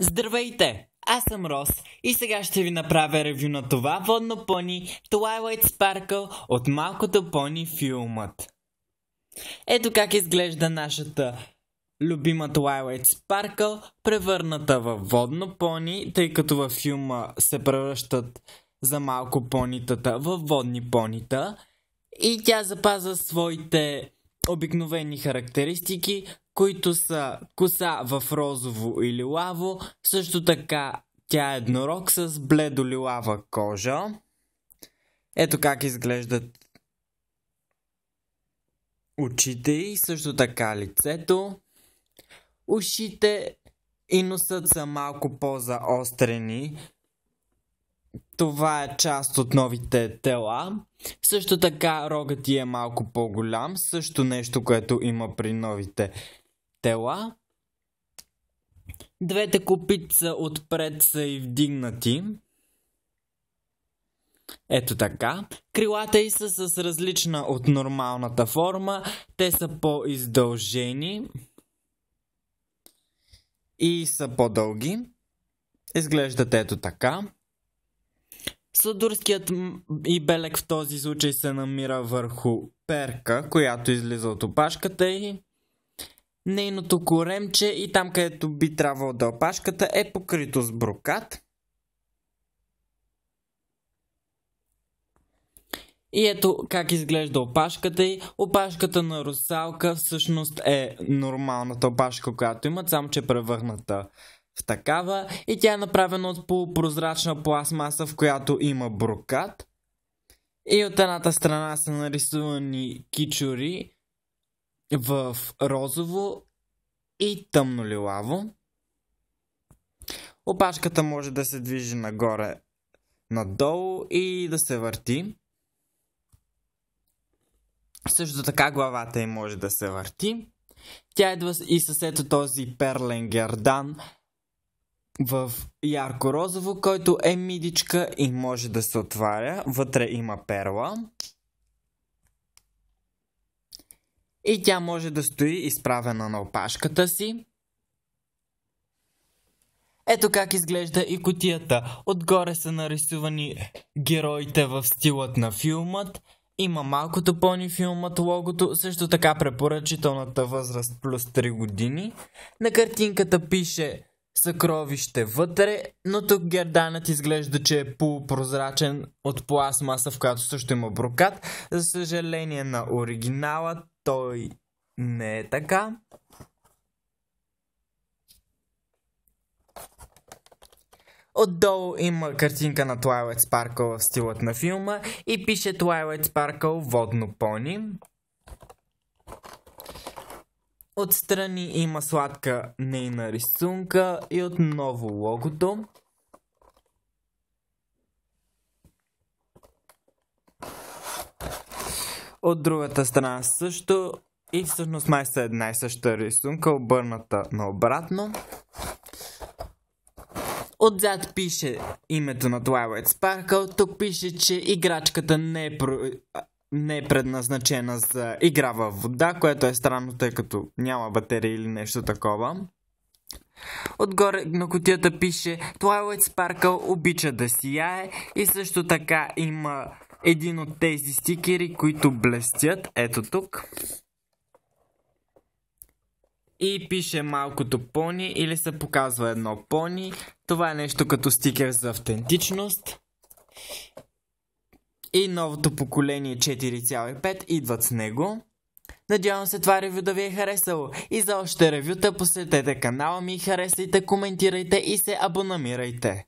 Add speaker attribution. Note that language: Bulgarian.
Speaker 1: Здравейте! Аз съм Рос и сега ще ви направя ревю на това водно пони Twilight Sparkle от малкото пони филмът. Ето как изглежда нашата любима Twilight Sparkle, превърната във водно пони, тъй като във филма се превръщат за малко понитата във водни понита. И тя запазва своите обикновени характеристики, които са коса в розово или лаво, също така тя е еднорог с бледолилава кожа. Ето как изглеждат очите и също така лицето. Ушите и носът са малко по-заострени, това е част от новите тела. Също така рогът ти е малко по-голям. Също нещо, което има при новите тела. Двете копица отпред са и вдигнати. Ето така. Крилата и са с различна от нормалната форма. Те са по-издължени и са по-дълги. Изглеждат ето така. Садурският и Белек в този случай се намира върху перка, която излиза от опашката и нейното коремче и там където би трябвало да е опашката е покрито с брокат. И ето как изглежда опашката й. Опашката на русалка всъщност е нормалната опашка, която имат, само че е превърната в такава и тя е направена от полупрозрачна пластмаса, в която има брокат. И от едната страна са нарисувани кичури в розово и тъмно лилаво. Опашката може да се движи нагоре, надолу и да се върти. Също така главата й може да се върти. Тя идва и със от този перлен гердан – в ярко-розово, който е мидичка и може да се отваря. Вътре има перла. И тя може да стои изправена на опашката си. Ето как изглежда и котията. Отгоре са нарисувани героите в стилът на филмът. Има малкото пони филмът, логото, също така препоръчителната възраст плюс 3 години. На картинката пише съкровище вътре, но тук герданът изглежда, че е полупрозрачен от пластмаса, в която също има брокат. За съжаление на оригинала той не е така. Отдолу има картинка на Twilight Sparkle в стилът на филма и пише Twilight Sparkle водно пони. Отстрани има сладка нейна рисунка и отново логото. От другата страна също и всъщност май са една и съща рисунка, обърната наобратно. Отзад пише името на Twilight Sparkle, тук пише, че играчката не е не е предназначена за игра във вода, което е странно, тъй като няма батерия или нещо такова. Отгоре на котията пише Twilight Sparkle обича да сияе и също така има един от тези стикери, които блестят. Ето тук. И пише малкото пони или се показва едно пони. Това е нещо като стикер за автентичност и новото поколение 4.5 идват с него. Надявам се това ревю да ви е харесало и за още ревюта посетете канала ми, харесайте, коментирайте и се абонамирайте.